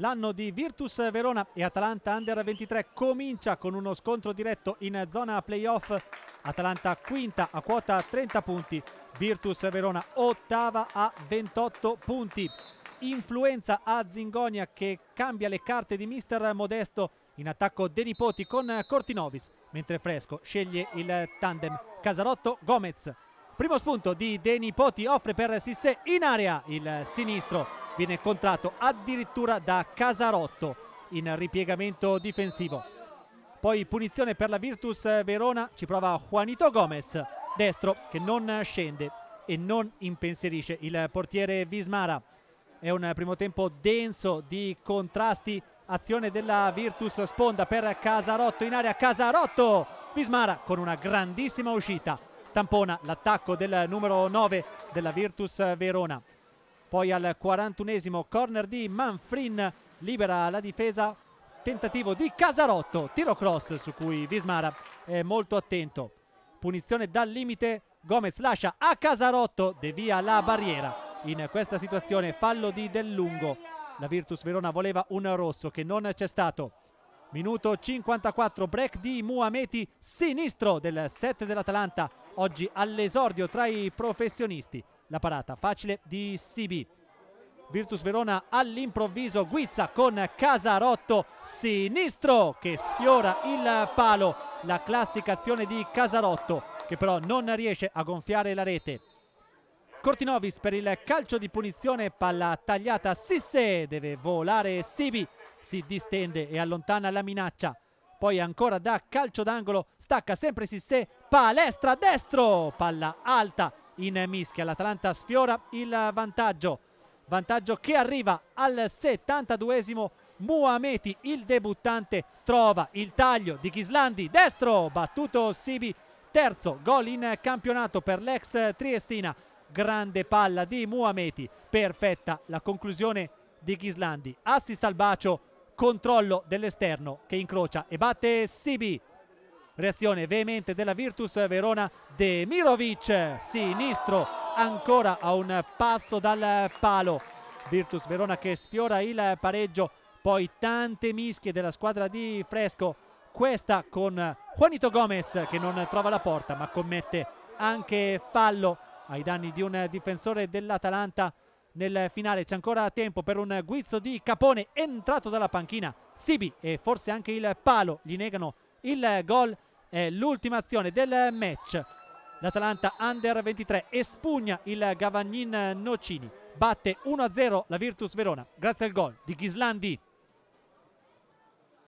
L'anno di Virtus Verona e Atalanta Under 23 comincia con uno scontro diretto in zona playoff. Atalanta quinta a quota 30 punti, Virtus Verona ottava a 28 punti. Influenza a Zingonia che cambia le carte di mister Modesto in attacco De Nipoti con Cortinovis, mentre Fresco sceglie il tandem Casarotto-Gomez. Primo spunto di De Nipoti offre per Sissé in area il sinistro viene contratto addirittura da Casarotto in ripiegamento difensivo. Poi punizione per la Virtus Verona, ci prova Juanito Gomez, destro che non scende e non impensierisce il portiere Vismara. È un primo tempo denso di contrasti, azione della Virtus sponda per Casarotto in area, Casarotto! Vismara con una grandissima uscita, tampona l'attacco del numero 9 della Virtus Verona. Poi al 41esimo corner di Manfrin libera la difesa. Tentativo di Casarotto, tiro cross su cui Vismara è molto attento. Punizione dal limite, Gomez lascia a Casarotto, devia la barriera. In questa situazione fallo di Del La Virtus Verona voleva un rosso che non c'è stato. Minuto 54, break di Muameti, sinistro del 7 dell'Atalanta, oggi all'esordio tra i professionisti la parata facile di Sibi. Virtus Verona all'improvviso guizza con Casarotto sinistro che sfiora il palo. La classica azione di Casarotto che però non riesce a gonfiare la rete. Cortinovis per il calcio di punizione, palla tagliata, Sisse deve volare Sibi, si distende e allontana la minaccia. Poi ancora da calcio d'angolo, stacca sempre Sisse, palestra destro, palla alta in mischia. L'Atalanta sfiora il vantaggio, vantaggio che arriva al 72esimo Muameti, il debuttante, trova il taglio di Ghislandi, destro, battuto Sibi, terzo gol in campionato per l'ex Triestina, grande palla di Muameti, perfetta la conclusione di Ghislandi, assist al bacio, controllo dell'esterno che incrocia e batte Sibi reazione veemente della Virtus Verona Demirovic sinistro ancora a un passo dal palo Virtus Verona che sfiora il pareggio poi tante mischie della squadra di Fresco questa con Juanito Gomez che non trova la porta ma commette anche fallo ai danni di un difensore dell'Atalanta nel finale c'è ancora tempo per un guizzo di Capone entrato dalla panchina Sibi e forse anche il palo gli negano il gol è l'ultima azione del match. L'Atalanta Under 23 espugna il Gavagnin Nocini, batte 1-0 la Virtus Verona grazie al gol di Ghislandi.